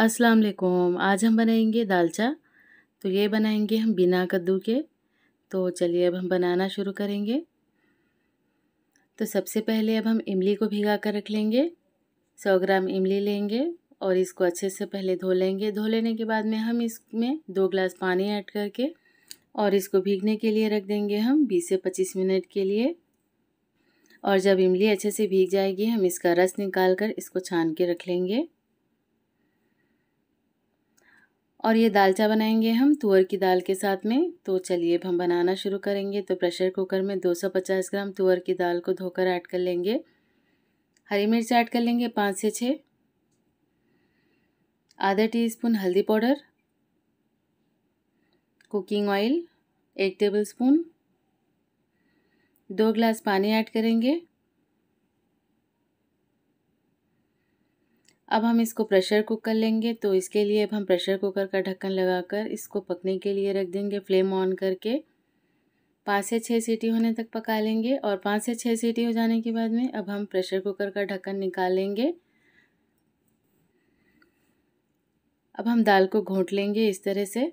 अस्सलाम वालेकुम आज हम बनाएंगे दालचा तो ये बनाएंगे हम बिना कद्दू के तो चलिए अब हम बनाना शुरू करेंगे तो सबसे पहले अब हम इमली को भिगा कर रख लेंगे सौ ग्राम इमली लेंगे और इसको अच्छे से पहले धो लेंगे धो लेने के बाद में हम इसमें दो ग्लास पानी ऐड करके और इसको भीगने के लिए रख देंगे हम बीस से पच्चीस मिनट के लिए और जब इमली अच्छे से भीग जाएगी हम इसका रस निकाल कर इसको छान के रख लेंगे और ये दालचा बनाएंगे हम तुअर की दाल के साथ में तो चलिए अब हम बनाना शुरू करेंगे तो प्रेशर कुकर में 250 ग्राम तुअर की दाल को धोकर ऐड कर लेंगे हरी मिर्च ऐड कर लेंगे पाँच से छः आधा टीस्पून हल्दी पाउडर कुकिंग ऑयल एक टेबलस्पून दो ग्लास पानी ऐड करेंगे अब हम इसको प्रेशर कुक कर लेंगे तो इसके लिए अब हम प्रेशर कुकर का ढक्कन लगाकर इसको पकने के लिए रख देंगे फ्लेम ऑन करके पाँच से छः सीटी होने तक पका लेंगे और पाँच से छः सीटी हो जाने के बाद में अब हम प्रेशर कुकर का ढक्कन निकाल लेंगे अब हम दाल को घोंट लेंगे इस तरह से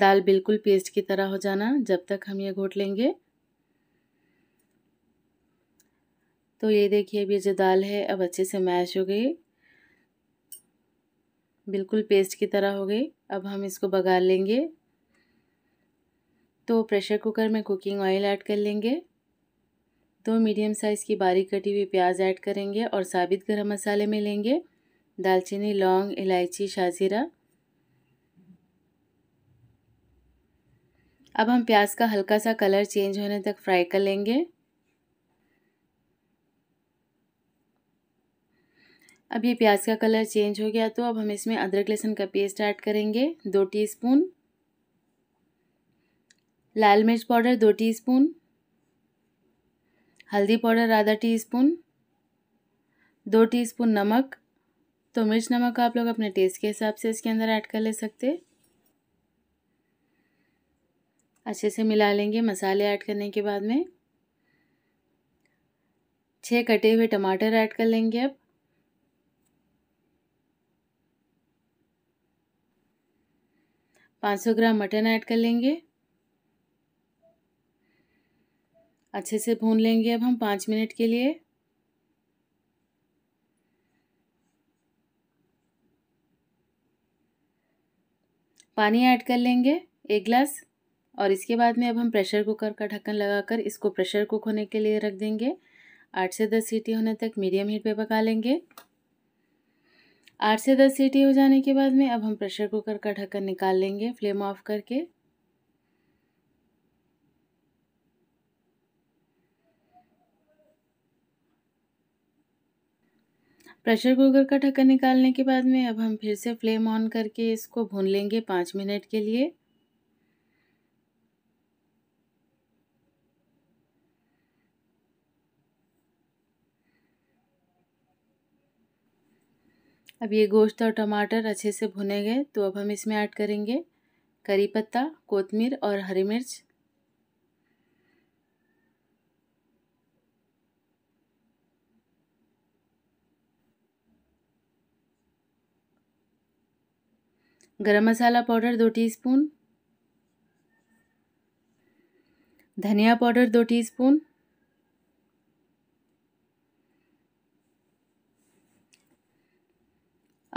दाल बिल्कुल पेस्ट की तरह हो जाना जब तक हम ये घोट लेंगे तो ये देखिए अब ये जो दाल है अब अच्छे से मैश हो गई बिल्कुल पेस्ट की तरह हो गई अब हम इसको बगा लेंगे तो प्रेशर कुकर में कुकिंग ऑयल ऐड कर लेंगे दो मीडियम साइज़ की बारीक कटी हुई प्याज ऐड करेंगे और साबित गरम मसाले में लेंगे दालचीनी लौंग इलायची शाजीरा अब हम प्याज का हल्का सा कलर चेंज होने तक फ्राई कर लेंगे अब ये प्याज का कलर चेंज हो गया तो अब हम इसमें अदरक लहसुन का पेस्ट ऐड करेंगे दो टीस्पून लाल मिर्च पाउडर दो टीस्पून हल्दी पाउडर आधा टीस्पून दो टीस्पून नमक तो मिर्च नमक आप लोग अपने टेस्ट के हिसाब से इसके अंदर ऐड कर ले सकते अच्छे से मिला लेंगे मसाले ऐड करने के बाद में छः कटे हुए टमाटर ऐड कर लेंगे अब 500 ग्राम मटन ऐड कर लेंगे अच्छे से भून लेंगे अब हम पाँच मिनट के लिए पानी ऐड कर लेंगे एक गिलास और इसके बाद में अब हम प्रेशर कुकर का ढक्कन लगाकर इसको प्रेशर कुक होने के लिए रख देंगे आठ से दस सीटी होने तक मीडियम हीट पे पका लेंगे आठ से दस सीटी हो जाने के बाद में अब हम प्रेशर कुकर का ढक्कन निकाल लेंगे फ्लेम ऑफ करके प्रेशर कुकर का ढक्कन निकालने के बाद में अब हम फिर से फ्लेम ऑन करके इसको भून लेंगे पाँच मिनट के लिए अब ये गोश्त और टमाटर अच्छे से भुने गए तो अब हम इसमें ऐड करेंगे करी पत्ता कोतमीर और हरी मिर्च गरम मसाला पाउडर दो टीस्पून धनिया पाउडर दो टीस्पून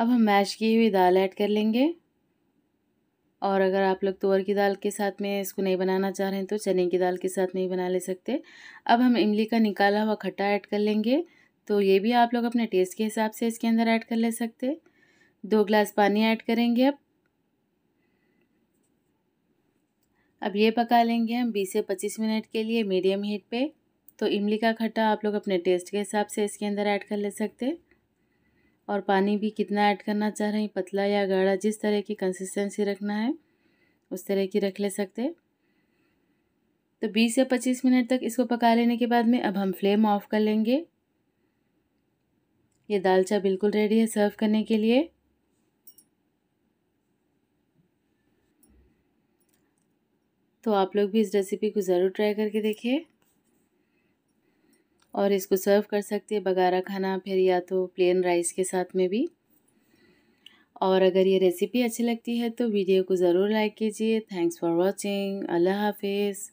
अब हम मैश की हुई दाल ऐड कर लेंगे और अगर आप लोग तुअर की दाल के साथ में इसको नहीं बनाना चाह रहे हैं तो चने की दाल के साथ में ही बना ले सकते अब हम इमली का निकाला हुआ खट्टा ऐड कर लेंगे तो ये भी आप लोग अपने टेस्ट के हिसाब से इसके अंदर ऐड कर ले सकते दो ग्लास पानी ऐड करेंगे अब अब ये पका लेंगे हम बीस से पच्चीस मिनट के लिए मीडियम हीट पे तो इमली का खट्टा आप लोग अपने टेस्ट के हिसाब से इसके अंदर ऐड कर ले सकते और पानी भी कितना ऐड करना चाह रहे हैं पतला या गाढ़ा जिस तरह की कंसिस्टेंसी रखना है उस तरह की रख ले सकते तो 20 से 25 मिनट तक इसको पका लेने के बाद में अब हम फ्लेम ऑफ कर लेंगे ये दाल चा बिल्कुल रेडी है सर्व करने के लिए तो आप लोग भी इस रेसिपी को ज़रूर ट्राई करके देखिए और इसको सर्व कर सकते हैं बघारा खाना फिर या तो प्लेन राइस के साथ में भी और अगर ये रेसिपी अच्छी लगती है तो वीडियो को ज़रूर लाइक कीजिए थैंक्स फॉर वॉचिंग अल्लाह हाफिज़